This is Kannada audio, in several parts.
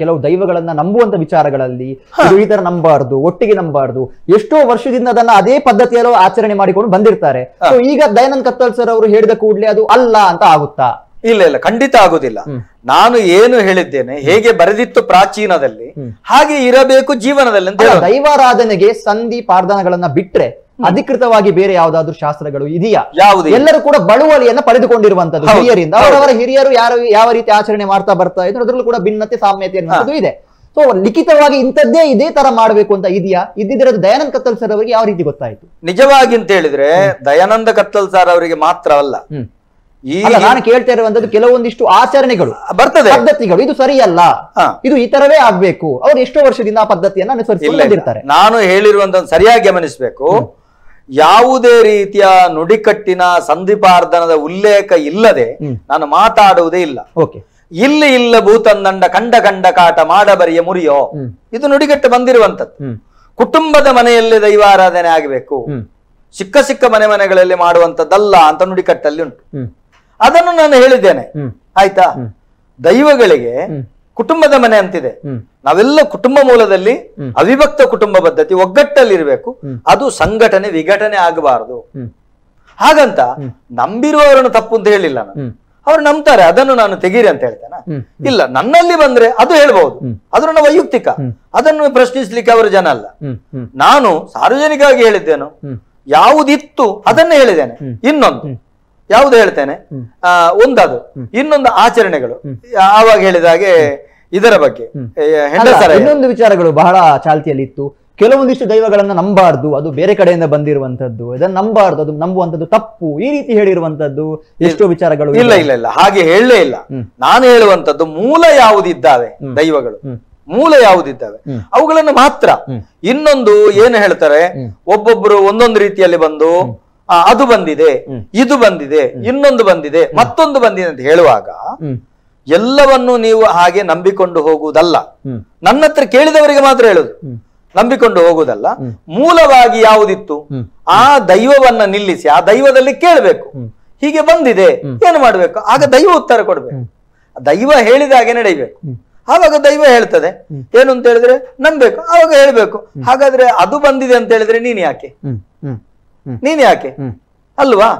ಕೆಲವು ದೈವಗಳನ್ನ ನಂಬುವಂತ ವಿಚಾರಗಳಲ್ಲಿ ಈ ನಂಬಾರ್ದು ಒಟ್ಟಿಗೆ ನಂಬಾರ್ದು ಎಷ್ಟೋ ವರ್ಷದಿಂದ ಅದನ್ನ ಅದೇ ಪದ್ಧತಿಯಲ್ಲೂ ಆಚರಣೆ ಮಾಡಿಕೊಂಡು ಬಂದಿರ್ತಾರೆ ಈಗ ದಯಾನಂದ್ ಕತ್ತಲ್ ಸರ್ ಅವರು ಹೇಳಿದ ಕೂಡಲೇ ಅದು ಅಲ್ಲ ಅಂತ ಆಗುತ್ತಾ ಇಲ್ಲ ಇಲ್ಲ ಖಂಡಿತ ಆಗುದಿಲ್ಲ ನಾನು ಏನು ಹೇಳಿದ್ದೇನೆ ಹೇಗೆ ಬರೆದಿತ್ತು ಪ್ರಾಚೀನದಲ್ಲಿ ಹಾಗೆ ಇರಬೇಕು ಜೀವನದಲ್ಲಿ ದೈವಾರಾಧನೆಗೆ ಸಂಧಿ ಪಾರ್ಧನಗಳನ್ನ ಬಿಟ್ರೆ ಅಧಿಕೃತವಾಗಿ ಬೇರೆ ಯಾವ್ದಾದ್ರು ಶಾಸ್ತ್ರಗಳು ಇದೆಯಾ ಎಲ್ಲರೂ ಕೂಡ ಬಳುವಳಿಯನ್ನ ಪಡೆದುಕೊಂಡಿರುವಂತದ್ದು ಹಿರಿಯರಿಂದ ಅವರವರ ಹಿರಿಯರು ಯಾರು ಯಾವ ರೀತಿ ಆಚರಣೆ ಮಾಡ್ತಾ ಬರ್ತಾ ಇದ್ರು ಅದ್ರಲ್ಲೂ ಕೂಡ ಭಿನ್ನತೆ ಸಾಮ್ಯತೆ ಅನ್ನೋದು ಇದೆ ಸೊ ಲಿಖಿತವಾಗಿ ಇಂಥದ್ದೇ ಇದೇ ತರ ಮಾಡಬೇಕು ಅಂತ ಇದೆಯಾ ಇದ್ದಿದ್ರೆ ದಯಾನಂದ ಕತ್ತಲ್ ಸರ್ ಅವರಿಗೆ ಯಾವ ರೀತಿ ಗೊತ್ತಾಯ್ತು ನಿಜವಾಗಿ ಅಂತ ಹೇಳಿದ್ರೆ ದಯಾನಂದ ಕತ್ತಲ್ ಸರ್ ಅವರಿಗೆ ಮಾತ್ರ ಅಲ್ಲ ಈ ನಾನು ಕೇಳ್ತಾ ಇರುವಂತದ್ದು ಕೆಲವೊಂದಿಷ್ಟು ಆಚರಣೆಗಳು ಬರ್ತದೆ ಪದ್ಧತಿಗಳು ಇದು ಸರಿಯಲ್ಲ ಇದು ಈ ತರವೇ ಆಗ್ಬೇಕು ಅವ್ರು ಎಷ್ಟೋ ವರ್ಷದಿಂದ ಆ ಪದ್ಧತಿಯನ್ನ ಅನುಸರಿಸಿ ನಾನು ಹೇಳಿರುವಂತ ಸರಿಯಾಗಿ ಗಮನಿಸಬೇಕು ಯಾವುದೇ ರೀತಿಯ ನುಡಿಕಟ್ಟಿನ ಸಂಧಿಪಾರ್ಧನದ ಉಲ್ಲೇಖ ಇಲ್ಲದೆ ನಾನು ಮಾತಾಡುವುದೇ ಇಲ್ಲ ಇಲ್ಲಿ ಇಲ್ಲ ಭೂತಂದಂಡ ಕಂಡ ಕಂಡ ಕಾಟ ಮಾಡಬರಿಯ ಮುರಿಯೋ ಇದು ನುಡಿಗಟ್ಟು ಬಂದಿರುವಂತದ್ದು ಕುಟುಂಬದ ಮನೆಯಲ್ಲಿ ದೈವಾರಾಧನೆ ಆಗಬೇಕು ಚಿಕ್ಕ ಚಿಕ್ಕ ಮನೆ ಮನೆಗಳಲ್ಲಿ ಮಾಡುವಂತದ್ದಲ್ಲ ಅಂತ ನುಡಿಕಟ್ಟಲ್ಲಿ ಉಂಟು ಅದನ್ನು ನಾನು ಹೇಳಿದ್ದೇನೆ ಆಯ್ತಾ ದೈವಗಳಿಗೆ ಕುಟುಂಬದ ಮನೆ ಅಂತಿದೆ ನಾವೆಲ್ಲ ಕುಟುಂಬ ಮೂಲದಲ್ಲಿ ಅವಿಭಕ್ತ ಕುಟುಂಬ ಪದ್ಧತಿ ಒಗ್ಗಟ್ಟಲ್ಲಿ ಇರಬೇಕು ಅದು ಸಂಘಟನೆ ವಿಘಟನೆ ಆಗಬಾರದು ಹಾಗಂತ ನಂಬಿರುವವರನ್ನು ತಪ್ಪು ಅಂತ ಹೇಳಿಲ್ಲ ನಾನು ಅವ್ರು ನಂಬ್ತಾರೆ ಅದನ್ನು ನಾನು ತೆಗೀರಿ ಅಂತ ಹೇಳ್ತೇನೆ ಇಲ್ಲ ನನ್ನಲ್ಲಿ ಬಂದ್ರೆ ಅದು ಹೇಳ್ಬಹುದು ಅದು ನನ್ನ ವೈಯಕ್ತಿಕ ಅದನ್ನು ಪ್ರಶ್ನಿಸ್ಲಿಕ್ಕೆ ಅವರು ಜನ ಅಲ್ಲ ನಾನು ಸಾರ್ವಜನಿಕವಾಗಿ ಹೇಳಿದ್ದೇನು ಯಾವುದಿತ್ತು ಅದನ್ನೇ ಹೇಳಿದ್ದೇನೆ ಇನ್ನೊಂದು ಯಾವ್ದು ಹೇಳ್ತೇನೆ ಒಂದದು ಇನ್ನೊಂದು ಆಚರಣೆಗಳು ಆವಾಗ ಹೇಳಿದ ಹಾಗೆ ಇದರ ಬಗ್ಗೆ ಇನ್ನೊಂದು ವಿಚಾರಗಳು ಬಹಳ ಚಾಲ್ತಿಯಲ್ಲಿ ಇತ್ತು ಕೆಲವೊಂದಿಷ್ಟು ದೈವಗಳನ್ನ ನಂಬಾರ್ದು ಅದು ಬೇರೆ ಕಡೆಯಿಂದ ಬಂದಿರುವಂತದ್ದು ಇದನ್ನ ನಂಬಾರ್ದು ಅದು ನಂಬುವಂತದ್ದು ತಪ್ಪು ಈ ರೀತಿ ಹೇಳಿರುವಂತದ್ದು ಎಷ್ಟೋ ವಿಚಾರಗಳು ಇಲ್ಲ ಇಲ್ಲ ಇಲ್ಲ ಹಾಗೆ ಹೇಳಲೇ ಇಲ್ಲ ನಾನು ಹೇಳುವಂತದ್ದು ಮೂಲ ಯಾವುದಿದ್ದಾವೆ ದೈವಗಳು ಮೂಲ ಯಾವುದಿದ್ದಾವೆ ಅವುಗಳನ್ನು ಮಾತ್ರ ಇನ್ನೊಂದು ಏನು ಹೇಳ್ತಾರೆ ಒಬ್ಬೊಬ್ರು ಒಂದೊಂದು ರೀತಿಯಲ್ಲಿ ಬಂದು ಅದು ಬಂದಿದೆ ಇದು ಬಂದಿದೆ ಇನ್ನೊಂದು ಬಂದಿದೆ ಮತ್ತೊಂದು ಬಂದಿದೆ ಅಂತ ಹೇಳುವಾಗ ಎಲ್ಲವನ್ನು ನೀವು ಹಾಗೆ ನಂಬಿಕೊಂಡು ಹೋಗುವುದಲ್ಲ ನನ್ನ ಹತ್ರ ಕೇಳಿದವರಿಗೆ ಮಾತ್ರ ಹೇಳುದು ನಂಬಿಕೊಂಡು ಹೋಗುವುದಲ್ಲ ಮೂಲವಾಗಿ ಯಾವುದಿತ್ತು ಆ ದೈವವನ್ನ ನಿಲ್ಲಿಸಿ ಆ ದೈವದಲ್ಲಿ ಕೇಳಬೇಕು ಹೀಗೆ ಬಂದಿದೆ ಏನು ಮಾಡಬೇಕು ಆಗ ದೈವ ಉತ್ತರ ಕೊಡಬೇಕು ದೈವ ಹೇಳಿದ ಹಾಗೆ ನಡೆಯಬೇಕು ಆವಾಗ ದೈವ ಹೇಳ್ತದೆ ಏನು ಅಂತ ಹೇಳಿದ್ರೆ ನಂಬೇಕು ಆವಾಗ ಹೇಳ್ಬೇಕು ಹಾಗಾದ್ರೆ ಅದು ಬಂದಿದೆ ಅಂತ ಹೇಳಿದ್ರೆ ನೀನ್ ಯಾಕೆ ನೀನ್ ಯಾಕೆ ಅಲ್ವಾ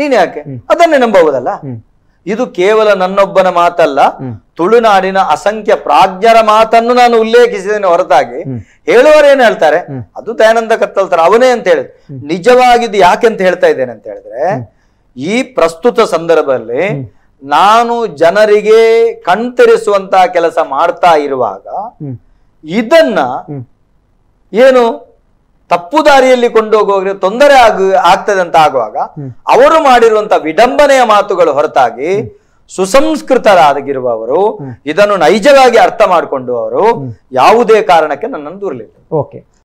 ನೀನ್ ಯಾಕೆ ಅದನ್ನೇ ನಂಬಬಹುದಲ್ಲ ಇದು ಕೇವಲ ನನ್ನೊಬ್ಬನ ಮಾತಲ್ಲ ತುಳುನಾಡಿನ ಅಸಂಖ್ಯ ಪ್ರಾಜ್ಞರ ಮಾತನ್ನು ನಾನು ಉಲ್ಲೇಖಿಸಿದ್ದೇನೆ ಹೊರತಾಗಿ ಹೇಳುವರು ಏನ್ ಹೇಳ್ತಾರೆ ಅದು ದಯಾನಂದ ಕತ್ತಲ್ತಾರೆ ಅವನೇ ಅಂತ ಹೇಳಿದ್ರು ನಿಜವಾಗಿದ್ದು ಯಾಕೆ ಅಂತ ಹೇಳ್ತಾ ಇದ್ದೇನೆ ಅಂತ ಹೇಳಿದ್ರೆ ಈ ಪ್ರಸ್ತುತ ಸಂದರ್ಭದಲ್ಲಿ ನಾನು ಜನರಿಗೆ ಕಣ್ತರಿಸುವಂತಹ ಕೆಲಸ ಮಾಡ್ತಾ ಇರುವಾಗ ಇದನ್ನ ಏನು ತಪ್ಪು ದಾರಿಯಲ್ಲಿ ಕೊಂಡೋಗೋಗ್ರೆ ತೊಂದರೆ ಆಗ ಆಗ್ತದೆ ಅಂತ ಆಗುವಾಗ ಅವರು ಮಾಡಿರುವಂತಹ ವಿಡಂಬನೆಯ ಮಾತುಗಳು ಹೊರತಾಗಿ ಸುಸಂಸ್ಕೃತರಾಗಿರುವವರು ಇದನ್ನು ನೈಜವಾಗಿ ಅರ್ಥ ಮಾಡಿಕೊಂಡು ಅವರು ಯಾವುದೇ ಕಾರಣಕ್ಕೆ ನನ್ನನ್ನು ದೂರಲಿಲ್ಲ ಓಕೆ